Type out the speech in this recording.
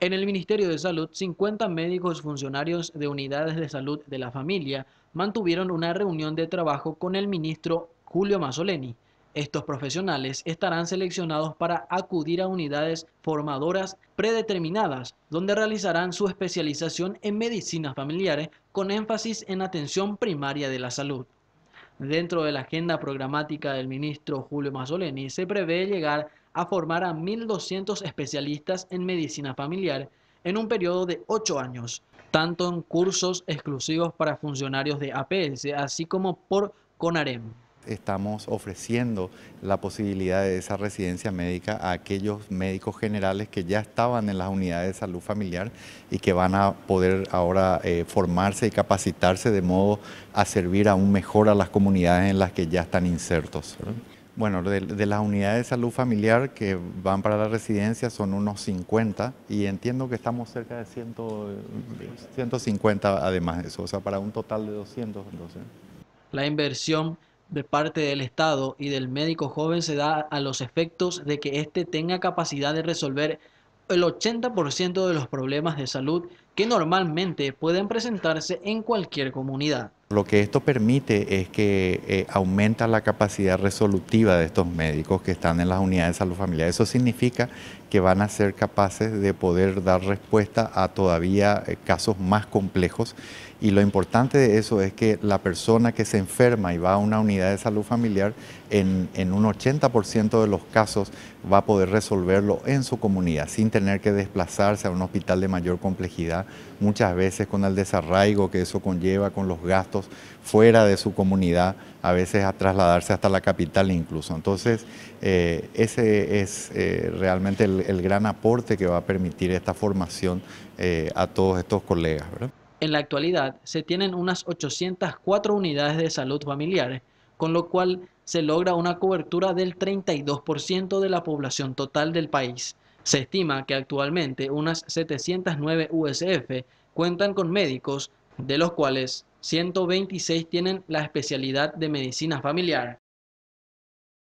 En el Ministerio de Salud, 50 médicos funcionarios de unidades de salud de la familia mantuvieron una reunión de trabajo con el ministro Julio Mazzoleni. Estos profesionales estarán seleccionados para acudir a unidades formadoras predeterminadas, donde realizarán su especialización en medicinas familiares con énfasis en atención primaria de la salud. Dentro de la agenda programática del ministro Julio Mazzoleni se prevé llegar a formar a 1.200 especialistas en medicina familiar en un periodo de ocho años, tanto en cursos exclusivos para funcionarios de APS, así como por CONAREM. Estamos ofreciendo la posibilidad de esa residencia médica a aquellos médicos generales que ya estaban en las unidades de salud familiar y que van a poder ahora eh, formarse y capacitarse de modo a servir aún mejor a las comunidades en las que ya están insertos. Bueno, de, las unidades de salud familiar que van para la residencia son unos 50 y entiendo que estamos cerca de 100, 150 además de eso, o sea, para un total de 200. Entonces. La inversión de parte del Estado y del médico joven se da a los efectos de que éste tenga capacidad de resolver el 80% de los problemas de salud que normalmente pueden presentarse en cualquier comunidad. Lo que esto permite es que eh, aumenta la capacidad resolutiva de estos médicos que están en las unidades de salud familiar. Eso significa que van a ser capaces de poder dar respuesta a todavía eh, casos más complejos y lo importante de eso es que la persona que se enferma y va a una unidad de salud familiar, en un 80% de los casos va a poder resolverlo en su comunidad, sin tener que desplazarse a un hospital de mayor complejidad, muchas veces con el desarraigo que eso conlleva, con los gastos fuera de su comunidad, a veces a trasladarse hasta la capital incluso. Entonces, eh, ese es eh, realmente el, gran aporte que va a permitir esta formación eh, a todos estos colegas. En la actualidad se tienen unas 804 unidades de salud familiares, con lo cual se logra una cobertura del 32% de la población total del país. Se estima que actualmente unas 709 USF cuentan con médicos de los cuales 126 tienen la especialidad de medicina familiar